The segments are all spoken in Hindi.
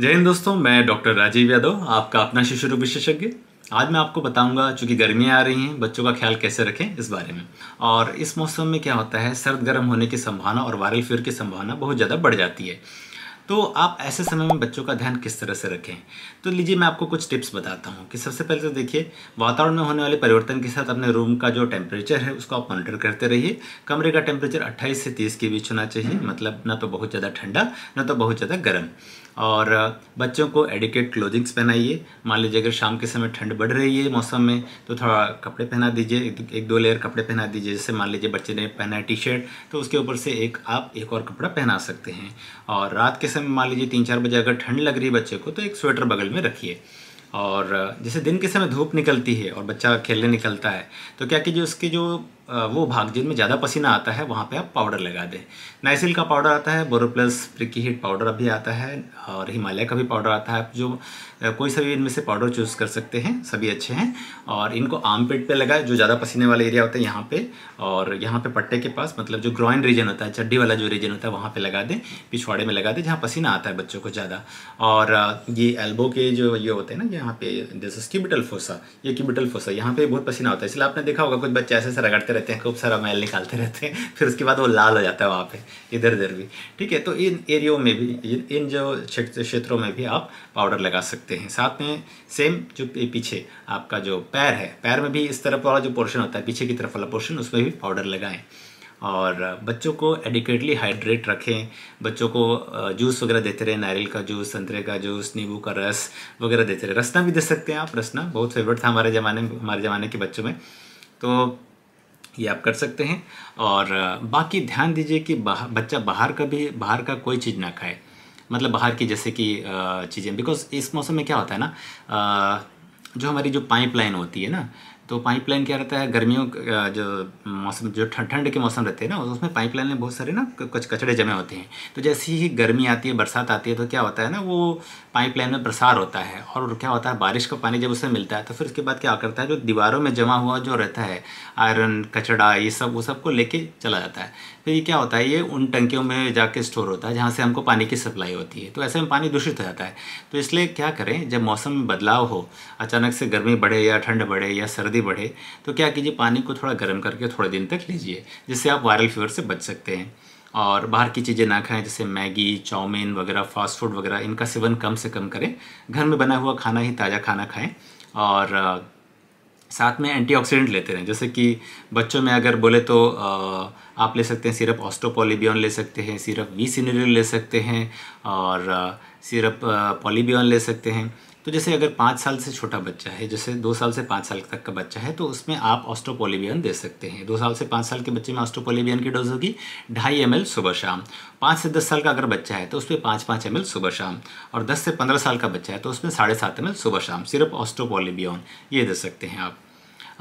जय हिंद दोस्तों मैं डॉक्टर राजीव यादव आपका अपना शिशु रोग विशेषज्ञ आज मैं आपको बताऊंगा चूँकि गर्मियाँ आ रही हैं बच्चों का ख्याल कैसे रखें इस बारे में और इस मौसम में क्या होता है सर्द गर्म होने की संभावना और वायरल फीवर की संभावना बहुत ज़्यादा बढ़ जाती है तो आप ऐसे समय में बच्चों का ध्यान किस तरह से रखें तो लीजिए मैं आपको कुछ टिप्स बताता हूँ कि सबसे पहले तो देखिए वातावरण में होने वाले परिवर्तन के साथ अपने रूम का जो टेम्परेचर है उसको आप मॉनिटर करते रहिए कमरे का टेम्परेचर 28 से 30 के बीच होना चाहिए मतलब ना तो बहुत ज़्यादा ठंडा ना तो बहुत ज़्यादा गर्म और बच्चों को एडिकेट क्लोथिंग्स पहनाइए मान लीजिए अगर शाम के समय ठंड बढ़ रही है मौसम में तो थोड़ा कपड़े पहना दीजिए एक दो लेयर कपड़े पहना दीजिए जैसे मान लीजिए बच्चे ने पहना है टी शर्ट तो उसके ऊपर से एक आप एक और कपड़ा पहना सकते हैं और रात के समय मान लीजिए तीन चार बजे अगर ठंड लग रही है बच्चे को तो एक स्वेटर बगल में रखिए और जैसे दिन के समय धूप निकलती है और बच्चा खेलने निकलता है तो क्या कीजिए उसके जो वो भाग जिनमें ज़्यादा पसीना आता है वहाँ पे आप पाउडर लगा दें नाइसिल का पाउडर आता है बोरोप्लस प्रिकी हीट पाउडर अभी आता है और हिमालय का भी पाउडर आता है आप जो कोई सभी इनमें से पाउडर चूज़ कर सकते हैं सभी अच्छे हैं और इनको आम पेट पर लगाए जो ज़्यादा पसीने वाला एरिया होता है यहाँ पर और यहाँ पर पट्टे के पास मतलब जो ग्रॉइन रीजन होता है चड्डी वाला जो रीजन होता है वहाँ पर लगा दें पिछवाड़े में लगा दें जहाँ पसीना आता है बच्चों को ज़्यादा और ये एल्बो के जो ये होते हैं ना यहाँ पे जैसे क्यूबिटल फोसा ये क्यूबिटल फोसा यहाँ पर बहुत पसीना होता है इसलिए आपने देखा होगा कुछ बच्चे ऐसे ऐसे रगड़ते रहते हैं खूब सारा मैल निकालते रहते हैं फिर उसके बाद वो लाल हो जाता है वहाँ पे इधर उधर भी ठीक है तो इन एरियो में भी इन जो क्षेत्रों में भी आप पाउडर लगा सकते हैं साथ में सेम जो पीछे आपका जो पैर है पैर में भी इस तरफ वाला जो पोर्शन होता है पीछे की तरफ वाला पोर्शन उसमें भी पाउडर लगाएँ और बच्चों को एडिकेटली हाइड्रेट रखें बच्चों को जूस वगैरह देते रहे नारियल का जूस संतरे का जूस नींबू का रस वगैरह देते रहे रसना भी दे सकते हैं आप रसना बहुत फेवरेट था हमारे ज़माने में हमारे ज़माने के बच्चों में तो ये आप कर सकते हैं और बाकी ध्यान दीजिए कि बाहर बच्चा बाहर का भी बाहर का कोई चीज़ ना खाए मतलब बाहर की जैसे कि चीज़ें बिकॉज इस मौसम में क्या होता है ना जो हमारी जो पाइपलाइन होती है ना तो पाइपलाइन क्या रहता है गर्मियों जो मौसम जो ठंड के मौसम रहते हैं ना उसमें पाइपलाइन में बहुत सारे ना कुछ कचड़े जमे होते हैं तो जैसे ही गर्मी आती है बरसात आती है तो क्या होता है ना वो पाइपलाइन में प्रसार होता है और क्या होता है बारिश का पानी जब उससे मिलता है तो फिर उसके बाद क्या करता है जो दीवारों में जमा हुआ जो रहता है आयरन कचड़ा ये सब वो सबको लेके चला जाता है फिर तो ये क्या होता है ये उन टंकियों में जाके स्टोर होता है जहाँ से हमको पानी की सप्लाई होती है तो ऐसे में पानी दूषित हो जाता है तो इसलिए क्या करें जब मौसम में बदलाव हो अचानक से गर्मी बढ़े या ठंड बढ़े या सर्दी सर्दी बढ़े तो क्या कीजिए पानी को थोड़ा गर्म करके थोड़े दिन तक लीजिए जिससे आप वायरल फीवर से बच सकते हैं और बाहर की चीज़ें ना खाएं जैसे मैगी चाउमीन वगैरह फास्ट फूड वगैरह इनका सेवन कम से कम करें घर में बना हुआ खाना ही ताज़ा खाना खाएं और साथ में एंटीऑक्सीडेंट लेते रहें जैसे कि बच्चों में अगर बोले तो आप ले सकते हैं सिरप ऑस्टोपोलीबियन ले सकते हैं सिरप वी सीनरी ले सकते हैं और सिरप पॉलीबियन ले सकते हैं तो जैसे अगर पाँच साल से छोटा बच्चा है जैसे दो साल से पाँच साल तक का बच्चा है तो उसमें आप ऑस्ट्रोपोलिबियन दे सकते हैं दो साल से पाँच साल के बच्चे में ऑस्ट्रोपोलिबियन की डोज होगी ढाई एम सुबह शाम पाँच से दस साल का अगर बच्चा है तो उसमें पाँच पाँच एम सुबह शाम और दस से पंद्रह साल का बच्चा है तो उसमें साढ़े सात एम सुबह शाम सिर्फ ऑस्ट्रोपोलिबियन ये दे सकते हैं आप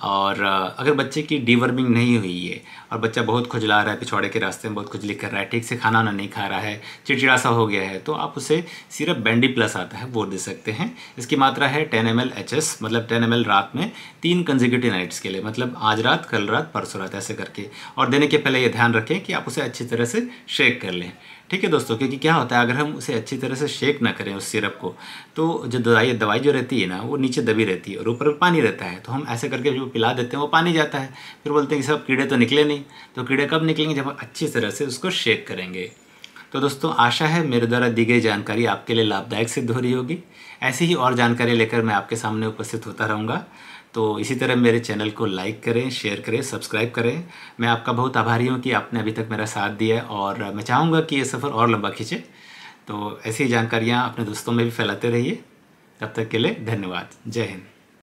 और अगर बच्चे की डीवर्मिंग नहीं हुई है और बच्चा बहुत खुजला रहा है पिछवाड़े के रास्ते में बहुत कुछ लिख कर रहा है ठीक से खाना ना नहीं खा रहा है चिड़चिड़ा सा हो गया है तो आप उसे सिर्फ बैंडी प्लस आता है वो दे सकते हैं इसकी मात्रा है ten M L H S मतलब टेन एम एल रात में तीन कंजिक्यूटिव नाइट्स के लिए मतलब आज रात कल रात परसों रात ऐसे करके और देने के पहले ये ध्यान रखें कि आप उसे अच्छी तरह से शेक कर लें ठीक है दोस्तों क्योंकि क्या होता है अगर हम उसे अच्छी तरह से शेक ना करें उस सिरप को तो जो दवाई दवाई जो रहती है ना वो नीचे दबी रहती है और ऊपर पानी रहता है तो हम ऐसे करके जो पिला देते हैं वो पानी जाता है फिर बोलते हैं कि सब कीड़े तो निकले नहीं तो कीड़े कब निकलेंगे जब हम अच्छी तरह से उसको शेक करेंगे तो दोस्तों आशा है मेरे द्वारा दी गई जानकारी आपके लिए लाभदायक सिद्ध हो रही होगी ऐसी ही और जानकारी लेकर मैं आपके सामने उपस्थित होता रहूँगा तो इसी तरह मेरे चैनल को लाइक करें शेयर करें सब्सक्राइब करें मैं आपका बहुत आभारी हूँ कि आपने अभी तक मेरा साथ दिया और मैं चाहूँगा कि ये सफ़र और लंबा खींचे तो ऐसी जानकारियाँ अपने दोस्तों में भी फैलाते रहिए तब तक के लिए धन्यवाद जय हिंद